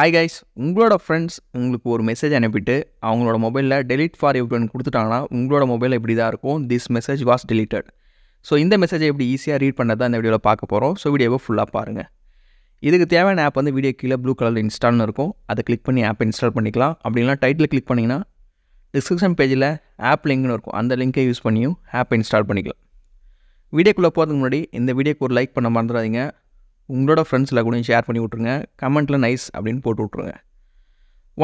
hi guys உங்களோட friends உங்களுக்கு ஒரு மெசேஜ் அனுப்பிட்டு அவங்களோட மொபைலில் டெலிட் ஃபார் யூன் கொடுத்துட்டாங்கன்னா உங்களோட மொபைல் இப்படி தான் இருக்கும் this message was deleted so இந்த மெசேஜை எப்படி ஈஸியாக ரீட் பண்ணதான் இந்த வீடியோவில் பார்க்க போகிறோம் ஸோ வீடியோவை ஃபுல்லாக பாருங்கள் இதுக்கு தேவையான ஆப் வந்து வீடியோ கீழே ப்ளூ கலரில் இன்ஸ்டால்னு இருக்கும் அதை கிளிக் பண்ணி ஆப் இன்ஸ்டால் பண்ணிக்கலாம் அப்படின்னா டைட்டில் கிளிக் பண்ணிங்கன்னா டிஸ்கிரிப்ஷன் பேஜில் ஆப் லிங்க்னு இருக்கும் அந்த லிங்க்கை யூஸ் பண்ணியும் ஆப் இன்ஸ்டால் பண்ணிக்கலாம் வீடியோக்குள்ளே போகிறதுக்கு முன்னாடி இந்த வீடியோக்கு ஒரு லைக் பண்ண மறந்துடாதீங்க உங்களோட ஃப்ரெண்ட்ஸில் கூட ஷேர் பண்ணி விட்ருங்க கமெண்ட்டில் நைஸ் அப்படின்னு போட்டு விட்ருங்க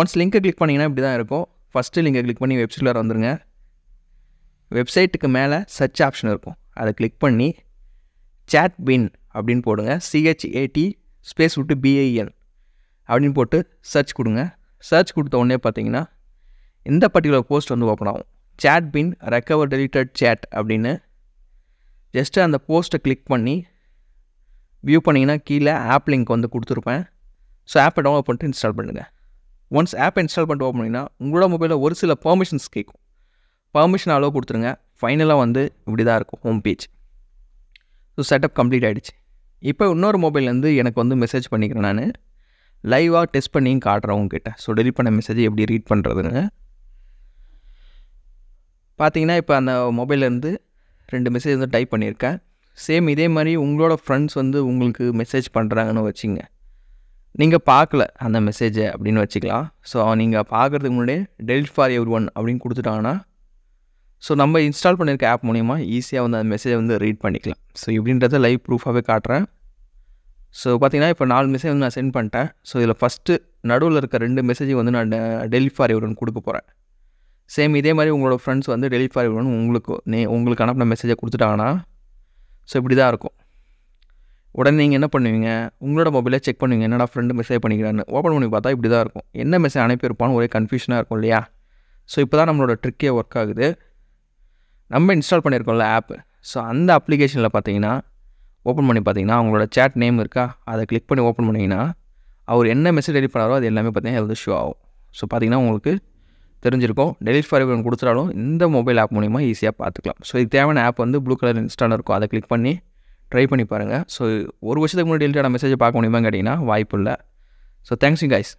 ஒன்ஸ் லிங்க்கை கிளிக் பண்ணிங்கன்னா இப்படி தான் இருக்கும் ஃபஸ்ட்டு லிங்கை கிளிக் பண்ணி வெப்சைட்டில் வந்துருங்க வெப்சைட்டுக்கு மேலே சர்ச் ஆப்ஷன் இருக்கும் அதை கிளிக் பண்ணி சேட் பின் அப்படின்னு போடுங்க சிஹெச்ஏடி ஸ்பேஸ் விட்டு பிஏஎல் அப்படின்னு போட்டு சர்ச் கொடுங்க சர்ச் கொடுத்த உடனே பார்த்தீங்கன்னா இந்த பர்டிகுலர் போஸ்ட் வந்து ஓப்பன் ஆகும் chat bin recover deleted chat அப்படின்னு ஜஸ்ட்டு அந்த போஸ்ட்டை கிளிக் பண்ணி வியூ பண்ணிங்கன்னா கீழே ஆப் லிங்க் வந்து கொடுத்துருப்பேன் ஸோ ஆப்பை டவுன்லோட் பண்ணிட்டு இன்ஸ்டால் பண்ணுங்கள் ஒன்ஸ் ஆப்பை இன்ஸ்டால் பண்ணிட்டு ஓப்பன் பண்ணிங்கன்னா உங்களோட மொபைலில் ஒரு சில பர்மிஷன்ஸ் கேட்கும் பர்மிஷன் அளவு கொடுத்துருங்க ஃபைனலாக வந்து இப்படி தான் இருக்கும் home page so setup complete ஆகிடுச்சு இப்போ இன்னொரு மொபைல்லேருந்து எனக்கு வந்து மெசேஜ் பண்ணிக்கிறேன் நான் லைவாக டெஸ்ட் பண்ணி காட்டுறவங்க உங்ககிட்ட ஸோ டெலிட் பண்ண மெசேஜ் எப்படி ரீட் பண்ணுறதுன்னு பார்த்தீங்கன்னா இப்போ அந்த மொபைல்லேருந்து ரெண்டு மெசேஜ் வந்து டைப் பண்ணியிருக்கேன் சேம் இதே மாதிரி உங்களோட ஃப்ரெண்ட்ஸ் வந்து உங்களுக்கு மெசேஜ் பண்ணுறாங்கன்னு வச்சுங்க நீங்கள் பார்க்கல அந்த மெசேஜை அப்படின்னு வச்சுக்கலாம் ஸோ நீங்கள் பார்க்குறதுக்கு முன்னாடியே டெலிட் ஃபார் எவ்ரி ஒன் அப்படின்னு கொடுத்துட்டாங்கன்னா ஸோ நம்ம இன்ஸ்டால் பண்ணியிருக்க ஆப் மூலிமா ஈஸியாக வந்து அந்த மெசேஜை வந்து ரீட் பண்ணிக்கலாம் ஸோ இப்படின்றத லைவ் ப்ரூஃபாகவே காட்டுறேன் ஸோ பார்த்தீங்கன்னா இப்போ நாலு மெசேஜ் வந்து நான் சென்ட் பண்ணிட்டேன் ஸோ இதில் ஃபஸ்ட்டு நடுவில் இருக்க ரெண்டு மெசேஜை வந்து நான் டெலிட் ஃபார் எவ்ரி ஒன் கொடுக்க போகிறேன் சேம் இதே மாதிரி உங்களோட ஃப்ரெண்ட்ஸ் வந்து டெலிட் ஃபார் எவ்ரி ஒன் உங்களுக்கு நே உங்களுக்கு அனுப்பின மெசேஜை கொடுத்துட்டாங்கன்னா ஸோ இப்படி தான் இருக்கும் உடனே நீங்கள் என்ன பண்ணுவீங்க உங்களோட மொபைலே செக் பண்ணுவீங்க என்னடா ஃப்ரெண்டு மெசேஜ் பண்ணிக்கிறான்னு ஓப்பன் பண்ணி பார்த்தா இப்படி தான் இருக்கும் என்ன மெசேஜ் அனுப்பியிருப்பான்னு ஒரே கன்ஃபியூஷனாக இருக்கும் இல்லையா ஸோ இப்போ தான் நம்மளோட ட்ரிக்கே ஒர்க் ஆகுது நம்ம இன்ஸ்டால் பண்ணியிருக்கோம்ல ஆப்பு ஸோ அந்த அப்ளிகேஷனில் பார்த்தீங்கன்னா ஓப்பன் பண்ணி பார்த்தீங்கன்னா அவங்களோட சேட் நேம் இருக்கா அதை கிளிக் பண்ணி ஓப்பன் பண்ணிங்கன்னா அவர் என்ன மெசேஜ் ரெடி பண்ணாரோ அது எல்லாமே பார்த்தீங்கன்னா எதாவது ஷோ ஆகும் ஸோ பார்த்தீங்கன்னா உங்களுக்கு தெரிஞ்சிருக்கும் டெலிட் ஃபார் எவர் கொடுத்துட்டாலும் இந்த மொபைல் ஆப் மூலிமா ஈஸியாக பார்த்துக்கலாம் ஸோ இது தேவையான ஆப் வந்து ப்ளூ கலர் இன்ஸ்டாலில் இருக்கும் அதை கிளிக் பண்ணி ட்ரை பண்ணி பாருங்கள் ஸோ ஒரு வருஷத்துக்கு முன்னாடி டெலிட்டான மெசேஜை பார்க்க முடியுமா கேட்டிங்கன்னா வாய்ப்பு இல்லை ஸோ தேங்க்ஸ் யூ கைஸ்